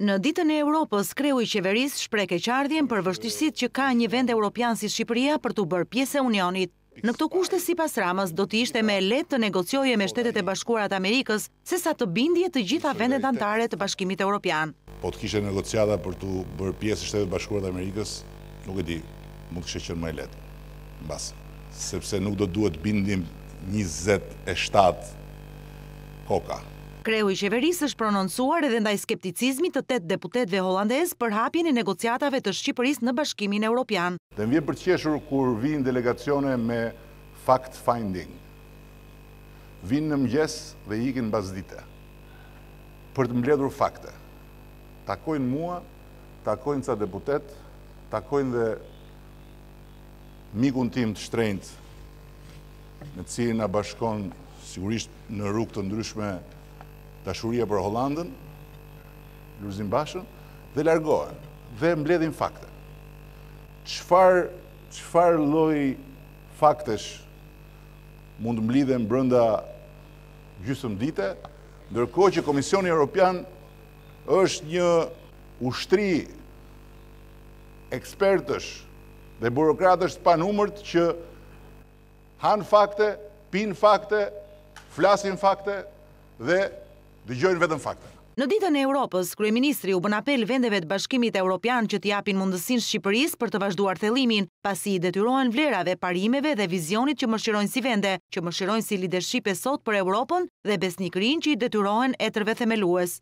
Në ditën e Europës, kreu i qeveris shprek qardhjen për vështisit që ka një vend Europian si Shqipëria për të bërë pjesë e unionit. Në këto kushte si pas ramës, do të ishte me let të negocioje me shtetet e bashkuarat Amerikës, se sa të bindje të gjitha vendet antare të bashkimit Europian. Po të kishe negociata për të bërë pjesë e shtetet e bashkuarat Amerikës, nuk e di, mund të kishe qënë me let, në basë, sepse nuk do duhet bindim 27 koka. Kreu i qeverisë është prononcuar edhe ndaj skepticizmi të tëtë deputetve holandez për hapjen e negociatave të Shqipëris në bashkimin e Europian. Dhe më vjen për qeshur kur vinë delegacione me fact-finding. Vinë në mgjes dhe ikin në bazdite për të mbledhur fakte. Takojnë mua, takojnë ca deputet, takojnë dhe mikun tim të shtrejnët në cilin a bashkon sigurisht në rukë të ndryshme nështë dashuria për Hollandën, Lurzim Bashën, dhe largohen, dhe mbledhin fakte. Qëfar loj faktesh mund mblidhen brënda gjysëm dite, ndërko që Komisioni Europian është një ushtri ekspertësh dhe burokratësh të panumërt që han fakte, pin fakte, flasin fakte dhe dëgjojnë vetëm fakte. Në ditën e Europës, Kryeministri u bën apel vendeve të bashkimit Europian që t'japin mundësin Shqipëris për të vazhduar thelimin, pasi i detyrohen vlerave, parimeve dhe vizionit që mëshirojnë si vende, që mëshirojnë si lideshqip e sot për Europën dhe besnikrin që i detyrohen e tërve themelues.